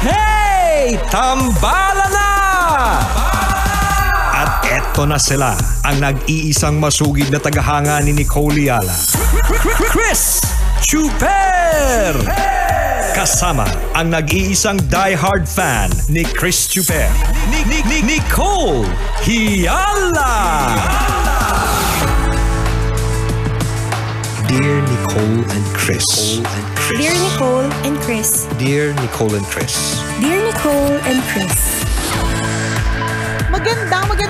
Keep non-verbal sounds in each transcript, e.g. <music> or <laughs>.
Hey! Tambala na! At eto na sila, ang nag-iisang masugid na tagahanga ni Nicole Yala. Chris Chuper! Kasama ang nag-iisang die-hard fan ni Chris Chuper. Ni Nicole Hiala! Hiala! Dear Nicole and Chris. Dear Nicole and Chris. Dear Nicole and Chris. Dear Nicole and Chris. Magandang magandang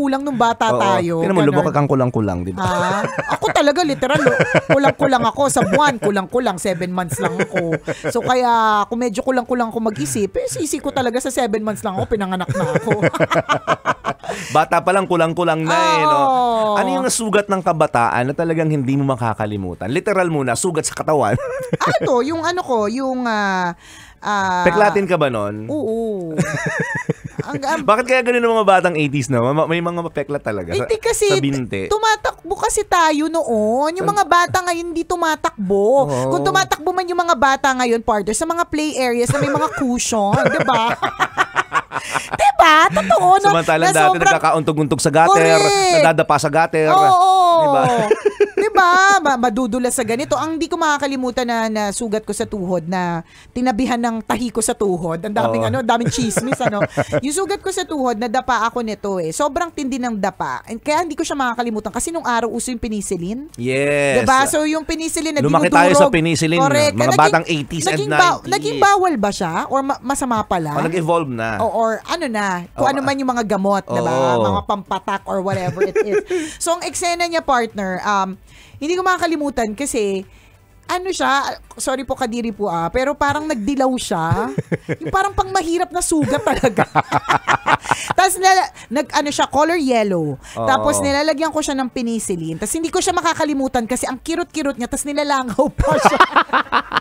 kulang nung bata Oo, tayo. Tingnan mo, ganun. lubok kang kulang-kulang, di ba? Ah, ako talaga, literal, lo, kulang-kulang ako. Sa buwan, kulang-kulang. Seven months lang ako. So kaya, kung medyo kulang-kulang ako mag-isip, eh, sisi ko talaga sa seven months lang ako, pinanganak na ako. <laughs> bata pa lang, kulang-kulang na eh. No? Ah, ano yung sugat ng kabataan na talagang hindi mo makakalimutan? Literal muna, sugat sa katawan. ah, yung ano ko, yung... Uh, Ah, Peklatin ah, ka ba nun? Oo. <laughs> ang, ang, Bakit kaya ganun ng mga batang 80s na? May mga mapekla talaga hindi sa, kasi, sa binte. Tumatakbo kasi tayo noon. Yung mga bata ngayon hindi tumatakbo. Oh. Kung tumatakbo man yung mga bata ngayon, partner, sa mga play areas na may mga cushion, di ba? <laughs> diba? Totoo, no? Samantalang na dati sobrang... nagkakauntog-untog sa gutter, Correct. nadadapa sa gutter. Oo, oh, Oh. Diba? <laughs> ba? Ma- madudula sa ganito. Ang di ko makakalimutan na, na sugat ko sa tuhod na tinabihan ng tahi ko sa tuhod. Ang daming Oo. ano, daming chismis ano. Yung sugat ko sa tuhod na dapa ako nito eh. Sobrang tindi ng dapa. And Kaya hindi ko siya makakalimutan kasi nung araw uso yung penicillin. Yes. Diba? So yung penicillin na Lumaki tayo sa penicillin, Correct. mga Naging- batang 80s and 90s. Naging bawal ba siya? Or ma- masama pala? O, nag-evolve na. O, or ano na, kung Oh, ano man yung mga gamot, diba? Oo. Mga pampatak or whatever it is. <laughs> so, ang eksena niya, partner, um, hindi ko makakalimutan kasi ano siya, sorry po kadiri po ah, pero parang nagdilaw siya. <laughs> yung parang pang mahirap na sugat talaga. <laughs> tapos nila, nag, ano siya, color yellow. Oh. Tapos nilalagyan ko siya ng penicillin. Tapos hindi ko siya makakalimutan kasi ang kirot-kirot niya, tapos nilalangaw pa siya. <laughs>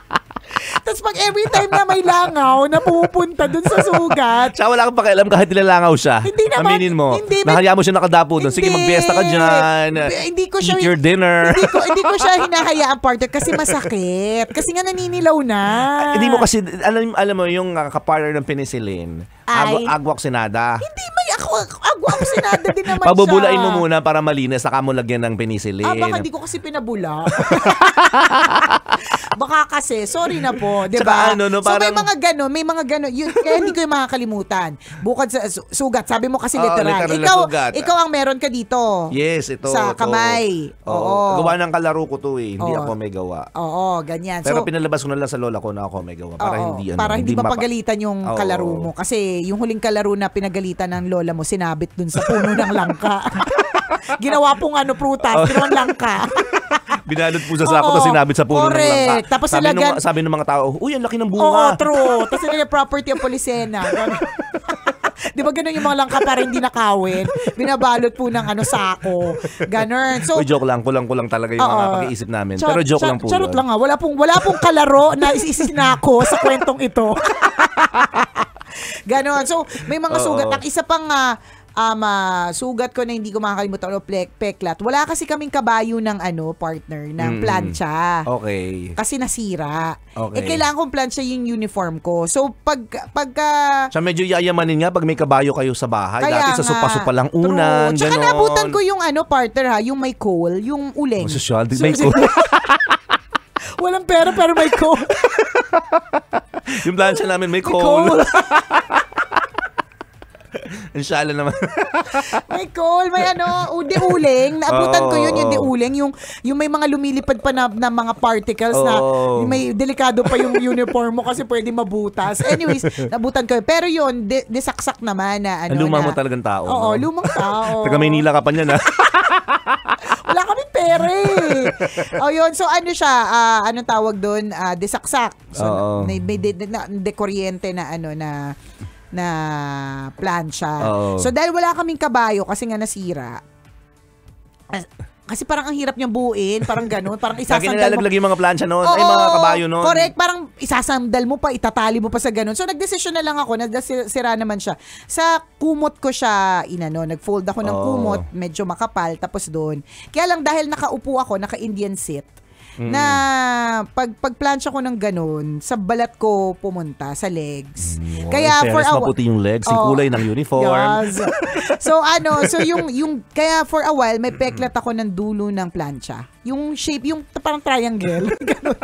Tapos pag every time na may langaw, napupunta dun sa sugat. Siya wala kang pakialam kahit nilalangaw siya. Hindi naman. Aminin mo. Hindi, Nakaya mo siya nakadapo dun. Sige, magbiesta ka dyan. Hindi ko siya, Eat your dinner. Hindi ko, hindi ko siya hinahayaan partner kasi masakit. Kasi nga naninilaw na. Ah, hindi mo kasi, alam, alam mo, yung uh, kapartner ng penicillin, Ay. Ag- agwaksinada. Hindi, may ako, agwaksinada din naman Pabubulain siya. mo muna para malinis, saka mo lagyan ng penicillin. Ah, baka hindi ko kasi pinabula. <laughs> <laughs> Baka kasi, sorry na po, 'di ba? Ano, no, So may mga gano, may mga gano. Yun, kaya hindi ko 'yung makakalimutan. Bukod sa su- sugat, sabi mo kasi oh, literal. ikaw, sugat. ikaw ang meron ka dito. Yes, ito. Sa ito. kamay. Oo. Oh, oh. Gawa ng kalaro ko 'to eh. Hindi oh. ako may gawa. Oo, ganyan. Pero so, pinalabas ko na lang sa lola ko na ako may gawa para oh, hindi ano, para hindi, hindi mapagalitan mapa- 'yung kalaro mo kasi 'yung huling kalaro na pinagalitan ng lola mo sinabit dun sa puno ng langka. <laughs> <laughs> Ginawa pong ano, prutas, ginawang oh. langka. <laughs> Binalot po sa sako, tapos sinabit sa puno Correct. ng langka. Tapos sabi, ilagan, ng, sabi ng mga tao, uy, ang laki ng bunga. Oo, true. tapos nilagyan property ang polisena. <laughs> Di ba ganun yung mga langka para hindi nakawin? Binabalot po ng ano sako. Ganun. So, Uy, joke lang. Kulang-kulang talaga yung uh, mga pakiisip namin. Char- Pero joke char- lang po. Charot lang ha. Ah. Wala pong, wala pong kalaro na isisinako sa kwentong ito. ganun. So, may mga sugat. Ang isa pang uh, um, uh, ah, sugat ko na hindi ko makakalimutan o plek, peklat. Wala kasi kaming kabayo ng ano, partner, ng mm. plancha. Okay. Kasi nasira. Okay. Eh, kailangan kong plancha yung uniform ko. So, pag, pagka... Uh, Siya medyo yayamanin nga pag may kabayo kayo sa bahay. Kaya Dati sa supa-supa lang unan. True. Tsaka ganon. nabutan ko yung ano, partner ha, yung may coal, yung uling. Oh, social, so, may <laughs> coal. Walang pera pero may coal. <laughs> yung plancha namin may coal. May coal. <laughs> Ang naman. may call, may ano, o, uling. Naabutan oh, ko yun, yung di uling. Yung, yung may mga lumilipad pa na, na mga particles oh. na may delikado pa yung uniform mo kasi pwede mabutas. Anyways, naabutan ko yun. Pero yun, di, disaksak naman na ano. Luma na, mo talagang tao. Oo, no? lumang tao. Taga Maynila ka pa niyan, ha? Wala kami pere. eh. oh, yun. So, ano siya? Uh, anong tawag doon? Uh, disaksak. So, may, may de, na, de, de, de, de, na ano na na plancha. Oh. So dahil wala kaming kabayo kasi nga nasira. Kasi parang ang hirap niyang buuin, parang ganun, parang <laughs> isasandal mo. nilalaglag yung mga plancha noon, ay mga kabayo noon. Correct, parang isasandal mo pa, itatali mo pa sa ganun. So nagdesisyon na lang ako, nagdesira naman siya. Sa kumot ko siya, inano, nagfold ako ng oh. kumot, medyo makapal, tapos doon. Kaya lang dahil nakaupo ako, naka-Indian seat, Mm. Na pag pagplansya ko ng ganun, sa balat ko pumunta sa legs. Mm. Kaya fairness, for a maputi yung legs, oh, yung kulay ng uniform. Yes. so ano, so yung yung kaya for a while may peklat ako ng dulo ng plancha. Yung shape, yung parang triangle.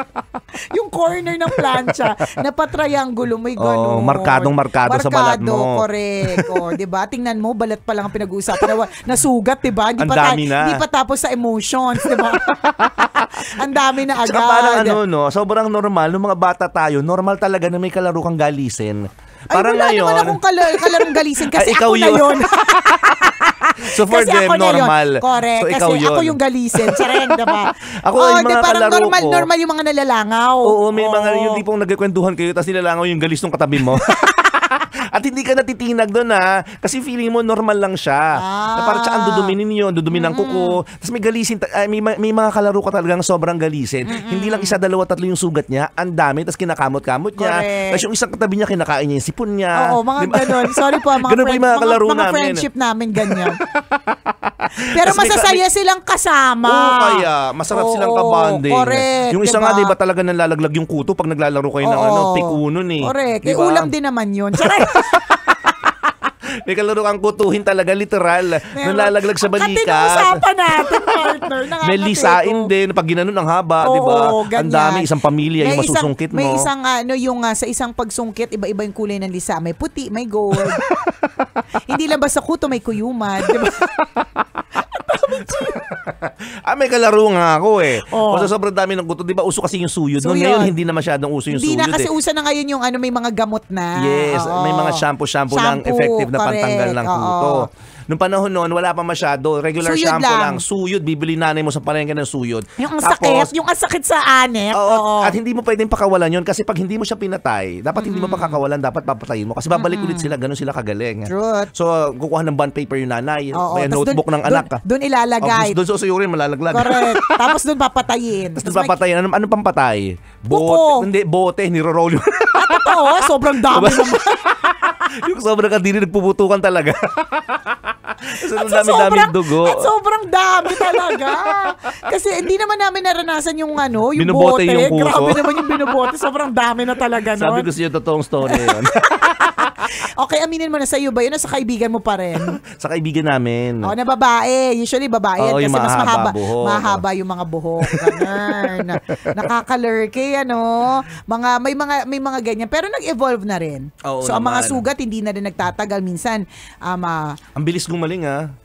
<laughs> yung corner ng plancha, napatriangulo mo, ganun. Oh, markadong markado, sa balat mo. correct. O, oh, di ba? Tingnan mo, balat pa lang ang pinag-uusapan. Na, nasugat, di ba? Hindi pa, ta- na. Hindi pa tapos sa emotions, di ba? <laughs> ang dami na agad. Tsaka parang ano, no, sobrang normal. Nung mga bata tayo, normal talaga na may kalaro kang galisin. Parang Ay, wala ngayon, naman akong kal- kalarong galisin kasi Ay, ikaw ako yun. na yun. <laughs> so for kasi them, normal. Yun. Correct. So ikaw kasi yun. ako yung galisen. Sareng, diba? <laughs> ako oh, yung mga parang kalaro normal, ko. Normal yung mga nalalangaw. Oo, may oh. mga yung tipong nagkikwentuhan kayo tapos nilalangaw yung galis ng katabi mo. <laughs> At hindi ka natitinag doon ha. Kasi feeling mo normal lang siya. Ah. Na parang siya ah, ang duduminin yun, dudumin ng kuko. Tapos may galisin, ay, may, may mga kalaro ka talagang sobrang galisin. Mm-mm. Hindi lang isa, dalawa, tatlo yung sugat niya. Ang dami, tapos kinakamot-kamot niya. Correct. Tapos yung isang katabi niya, kinakain niya yung sipon niya. Oo, mga diba? ganun. Sorry po, <laughs> mga, ganun friend, mga, mga, mga friendship namin ganyan. <laughs> Pero Kasi masasaya may, silang kasama. Oo, oh, kaya masarap oh, silang ka-bonding. Correct. Yung isa diba? nga, di ba talaga nalalaglag yung kuto pag naglalaro kayo oh, ng ano, tikunon eh. Correct. Diba? Eh, ulam din naman yun. <laughs> May kalaro kang kutuhin talaga, literal. Meron. Nalalaglag sa balikat. Katinausapan natin, partner. <laughs> May lisain din. Pag ginanon ang haba, di ba? Ang dami, isang pamilya may yung masusungkit isang, mo. May isang, ano, yung uh, sa isang pagsungkit, iba-iba yung kulay ng lisa. May puti, may gold. <laughs> Hindi lang basta kuto, may kuyuman. Di ba? <laughs> <laughs> ah, may kalaro nga ako eh. Oh. O sobrang dami ng guto, di ba uso kasi yung suyod. suyod. Noon ngayon, hindi na masyadong uso yung hindi suyod. Hindi na kasi eh. uso na ngayon yung ano, may mga gamot na. Yes, Oo. may mga shampoo-shampoo, lang effective na pantanggal ng kuto. Oo. Noong panahon noon, wala pa masyado. Regular suyod shampoo lang. lang. Suyod, bibili nanay mo sa palengke ng suyod. Yung ang sakit, yung ang sakit sa anep. Oo, oo. At hindi mo pwedeng pakawalan yun kasi pag hindi mo siya pinatay, dapat hindi mo pakakawalan, dapat papatayin mo. Kasi babalik ulit sila, ganun sila kagaling. Truth. So, kukuha ng bond paper yung nanay. Oo, May notebook dun- ng anak. dun- Dun ilalagay. Oh, doon susuyurin, malalaglag. Correct. <laughs> Tapos doon papatayin. Tapos Tapos papatayin. Anong, ano pang patay? Buko. Bote. Hindi, bote. Niroroll yun. Ah, totoo, sobrang dami. <laughs> Diba? <laughs> yung sobrang kadiri, nagpuputukan talaga so, at so, sobrang, dugo. At sobrang dami talaga. Kasi hindi naman namin naranasan yung ano, yung binobote bote. Yung Grabe naman yung binobote. Sobrang dami na talaga nun. Sabi ko sa iyo, totoong story yun. <laughs> Okay, aminin mo na sa iyo ba yun o sa kaibigan mo pa rin? <laughs> sa kaibigan namin. Oh, na babae. Usually babae oh, kasi mas mahaba. Buhok. Mahaba yung mga buhok. Ganun. <laughs> Nakakalurky, ano. Mga, may mga, may mga ganyan. Pero nag-evolve na rin. Oo, so, naman. ang mga sugat, hindi na rin nagtatagal. Minsan, um, uh, ang bilis gumaling, ah.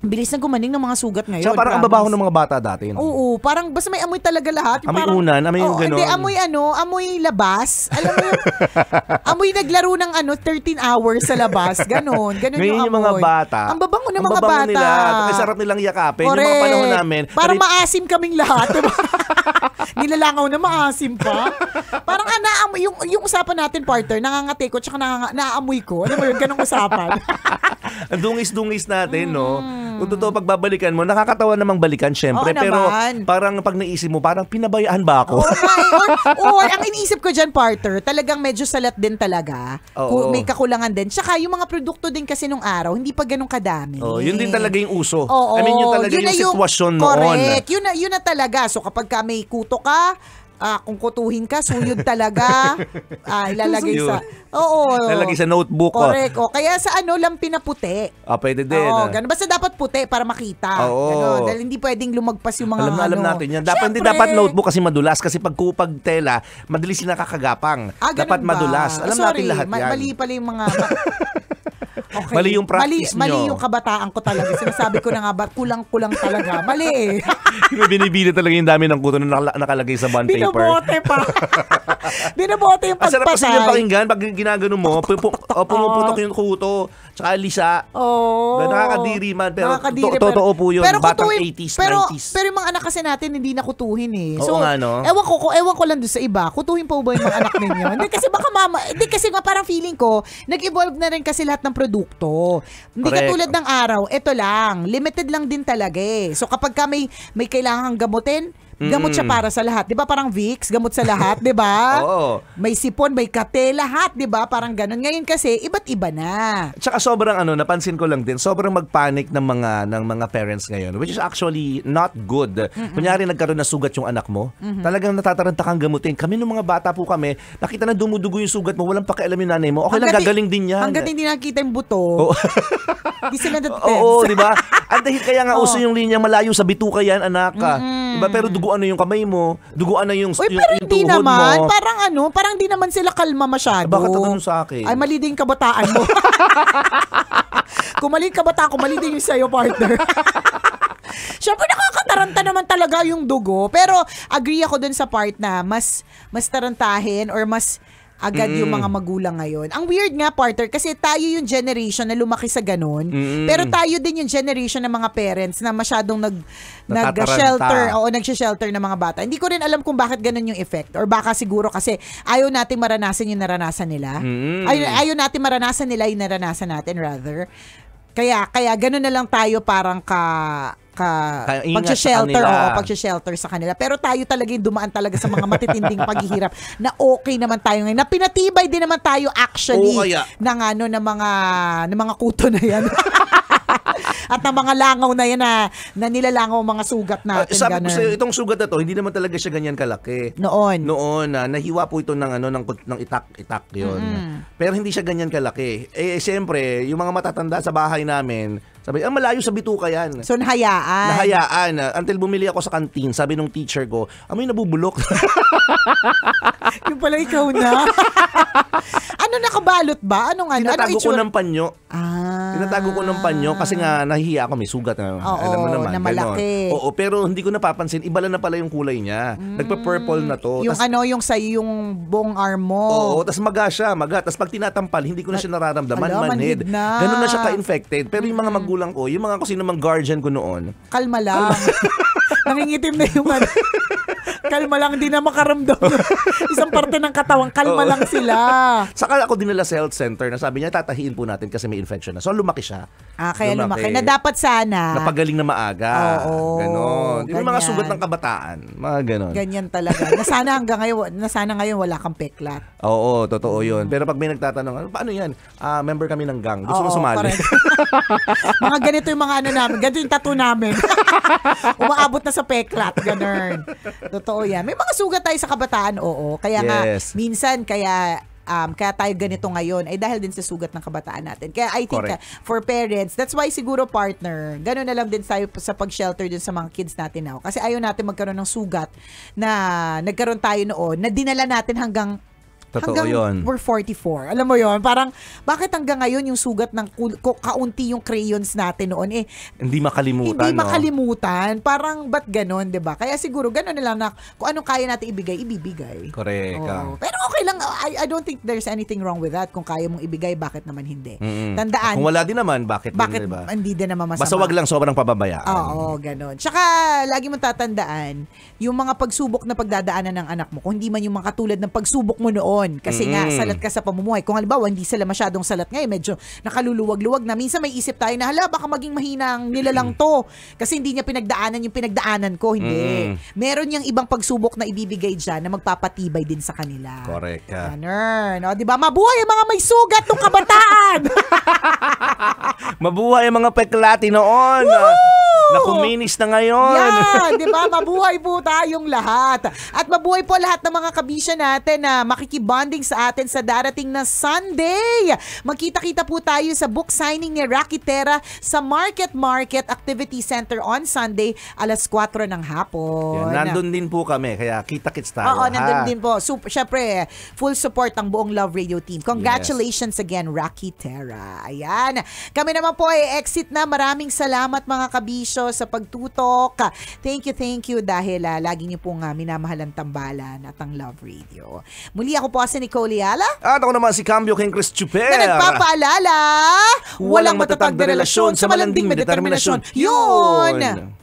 Bilis na gumaling ng mga sugat ngayon. Tsaka parang ang ng mga bata dati. No? Oo, parang basta may amoy talaga lahat. Amoy parang, unan, amoy oh, ganun. Hindi, amoy ano, amoy labas. Alam mo yung, <laughs> amoy naglaro ng ano, 13 hours sa labas. Ganon, ganon ngayon yung amoy. yung mga bata. Ang babango ng mga babango bata. Nila, kasi sarap nilang yakapin. Correct. Yung mga panahon namin. Parang maasim kaming lahat. Diba? <laughs> <laughs> Nilalangaw na maasim pa. Parang ah, naam, yung, yung usapan natin, partner, nangangati ko, tsaka nanganga, naamoy ko. Ano ba yun, ganong usapan. <laughs> dungis-dungis natin, mm. no? Kung totoo, pagbabalikan mo, nakakatawa namang balikan, syempre. Oo pero parang pag naisip mo, parang pinabayaan ba ako? Or, <laughs> or, ang iniisip ko dyan, partner, talagang medyo salat din talaga. Oo. May kakulangan din. Tsaka yung mga produkto din kasi nung araw, hindi pa ganun kadami. Oh, yun din talaga yung uso. Oo. I mean, yun talaga yun yung, yung sitwasyon noon. Correct. Yun na, yun na talaga. So kapag ka may may kuto ka, uh, kung kutuhin ka, sunyod talaga. <laughs> ah, ilalagay sa... Oo. Ilalagay sa notebook. Oh. Correct. Oh. kaya sa ano lang pinaputi. Ah, pwede din. Oo, ah. ganun. Basta dapat puti para makita. Oo. Ganun. Dahil hindi pwedeng lumagpas yung mga alam ano. Alam natin yan. Dapat, Siyempre. hindi dapat notebook kasi madulas. Kasi pag kupag tela, madalis na kakagapang. Ah, dapat ba? madulas. Alam ah, Sorry, natin lahat yan. Mali pala yung mga... <laughs> Okay. Mali yung practice mali, nyo. Mali yung kabataan ko talaga. Sinasabi ko na nga ba, kulang-kulang talaga. Mali eh. <laughs> Binibili talaga yung dami ng kuto na nakalagay sa bond paper. Binobote pa. <laughs> Binobote yung pagpatay. Ang sarap kasi yung pakinggan pag ginagano mo, pupu- oh, pumuputok yung kuto, tsaka lisa. Oo. Oh. Nakakadiri man. Pero Nakakadiri, to- totoo po yun. Pero Batang kutuin, 80s, pero, 90s. Pero yung mga anak kasi natin, hindi nakutuhin eh. Oo so, nga, no? Ewan ko, ewan ko lang doon sa iba. Kutuhin po ba yung mga anak ninyo? Hindi kasi baka mama, hindi kasi parang feeling ko, nag-evolve na rin kasi lahat ng product to. Hindi Correct. katulad ng araw, ito lang, limited lang din talaga eh. So kapag ka may, may kailangan gamutin, Gamot siya para sa lahat. Di ba parang Vicks, gamot sa lahat, di ba? <laughs> Oo. May sipon, may kate, lahat, di ba? Parang ganun. Ngayon kasi, iba't iba na. Tsaka sobrang ano, napansin ko lang din, sobrang magpanic ng mga ng mga parents ngayon, which is actually not good. Mm-mm. Kunyari nagkaroon na sugat yung anak mo, mm-hmm. talagang natataranta kang gamutin. Kami nung mga bata po kami, nakita na dumudugo yung sugat mo, walang pakialam yung nanay mo. Okay hanggat lang, gagaling din yan. Hanggat hindi nakita yung buto, oh. sila <laughs> Oo, di ba? At dahil kaya nga <laughs> oh. uso yung linya malayo sa bituka yan, anak ka. Mm-hmm. Diba? Pero dugo duguan na yung kamay mo, duguan na yung, Uy, yung, pero yung tuhod naman, mo. parang ano, parang hindi naman sila kalma masyado. Eh, bakit ano sa akin? Ay, mali din kabataan mo. <laughs> kung mali kabataan, ko, mali din yung sa'yo, partner. <laughs> Siyempre nakakataranta naman talaga yung dugo, pero agree ako dun sa part na mas mas tarantahin or mas agad mm. yung mga magulang ngayon. Ang weird nga, partner, kasi tayo yung generation na lumaki sa ganun, mm. pero tayo din yung generation ng mga parents na masyadong nag, nag-shelter, o nag-shelter ng mga bata. Hindi ko rin alam kung bakit ganun yung effect, or baka siguro kasi ayaw natin maranasan yung naranasan nila. Mm. Ayaw, ayaw natin maranasan nila yung naranasan natin, rather. Kaya, kaya ganun na lang tayo parang ka ka pag-shelter o pag-shelter sa kanila. Pero tayo talaga yung dumaan talaga sa mga matitinding paghihirap na okay naman tayo ngayon. Na pinatibay din naman tayo actually oh, kaya. ng ano ng mga ng mga kuto na yan. <laughs> At ng mga langaw na yan na, na nilalangaw mga sugat ah, natin. Uh, sabi ganun. ko sa'yo, itong sugat na to, hindi naman talaga siya ganyan kalaki. Noon. Noon, na, ah, nahiwa po ito ng, ano, ng, ng itak-itak yon mm-hmm. Pero hindi siya ganyan kalaki. Eh, Eh, siyempre, yung mga matatanda sa bahay namin, sabi, ang malayo sa bituka yan. So, nahayaan. Nahayaan. Until bumili ako sa kantin, sabi nung teacher ko, amoy nabubulok. <laughs> yung pala ikaw na. <laughs> ano nakabalot ba? Anong ano? Tinatago ano ko ng panyo. Ah. Tinatago ko ng panyo kasi nga nahihiya ako, may sugat. Na, Oo, alam mo naman. Na malaki. Ganon. Oo, pero hindi ko napapansin, iba na pala yung kulay niya. Mm. Nagpa-purple na to. Yung tas, ano, yung sa yung bong arm mo. Oo, tas maga siya, maga. Tas pag tinatampal, hindi ko na siya nararamdaman, manhid. manhid na. Ganun na siya ka-infected. Pero yung mga mag hmm magulang ko, oh, yung mga kasi namang guardian ko noon. Kalma lang. <laughs> Nangingitim na yung ano kalma lang, din na makaramdam. <laughs> Isang parte ng katawan, kalma lang sila. Saka ako dinala sa health center na sabi niya, tatahiin po natin kasi may infection na. So lumaki siya. Ah, kaya lumaki. Na dapat sana. Napagaling na maaga. Oo. Ganon. Yung mga sugat ng kabataan. Mga ganon. Ganyan talaga. na sana hanggang ngayon, na sana ngayon wala kang peklat. Oo, totoo yun. Pero pag may nagtatanong, ano, paano yan? Ah, member kami ng gang. Gusto mo sumali? <laughs> mga ganito yung mga ano namin. Ganito yung tattoo namin. <laughs> Umaabot na sa peklat. Ganun. Totoo. Totoo yan. May mga sugat tayo sa kabataan, oo. Kaya yes. nga, minsan, kaya um, kaya tayo ganito ngayon ay dahil din sa sugat ng kabataan natin. Kaya I think uh, for parents, that's why siguro partner, gano'n na lang din tayo sa pag-shelter din sa mga kids natin now. Kasi ayaw natin magkaroon ng sugat na nagkaroon tayo noon na dinala natin hanggang Totoo hanggang yun. we're 44. Alam mo yon parang bakit hanggang ngayon yung sugat ng kaunti yung crayons natin noon eh hindi makalimutan. Hindi no? makalimutan. Parang bat ganon, 'di ba? Kaya siguro ganon na lang na kung anong kaya natin ibigay, ibibigay. Correct. Oh. Pero okay lang. I, I don't think there's anything wrong with that. Kung kaya mong ibigay, bakit naman hindi? Mm-hmm. Tandaan. Kung wala din naman, bakit, bakit din, diba? hindi din naman masama. Basta wag lang sobrang pababayaan. Oo, oh, ganon. Tsaka lagi mong tatandaan yung mga pagsubok na pagdadaanan ng anak mo. Kung hindi man yung mga katulad ng pagsubok mo noon ngayon. Kasi mm. nga, salat ka sa pamumuhay. Kung halimbawa, hindi sila masyadong salat ngayon, medyo nakaluluwag-luwag na. Minsan may isip tayo na, hala, baka maging mahinang nila lang to. Kasi hindi niya pinagdaanan yung pinagdaanan ko. Hindi. Mm. Meron yang ibang pagsubok na ibibigay diyan na magpapatibay din sa kanila. Correct. Ha? Ganun. di ba? Mabuhay ang mga may sugat ng kabataan! <laughs> Mabuhay ang mga peklati noon! Woohoo! Na Nakuminis na ngayon. Yan, <laughs> di ba? Mabuhay po tayong lahat. At mabuhay po lahat ng mga kabisya natin na makikibonding sa atin sa darating na Sunday. Magkita-kita po tayo sa book signing ni Terra sa Market Market Activity Center on Sunday alas 4 ng hapon. Yan, nandun din po kami, kaya kita-kits tayo. Oo, ha? nandun din po. Super, syempre, full support ang buong Love Radio team. Congratulations yes. again, Terra. Ayan. Kami naman po ay exit na. Maraming salamat mga kabisya serbisyo, sa pagtutok. Thank you, thank you dahil uh, lagi niyo pong uh, ah, minamahal ang tambalan at ang love radio. Muli ako po si Nicole Yala. At ako naman si Cambio King Chris Chuper. Na nagpapaalala, walang matatag na relasyon sa malanding na determinasyon. Yun! Yun.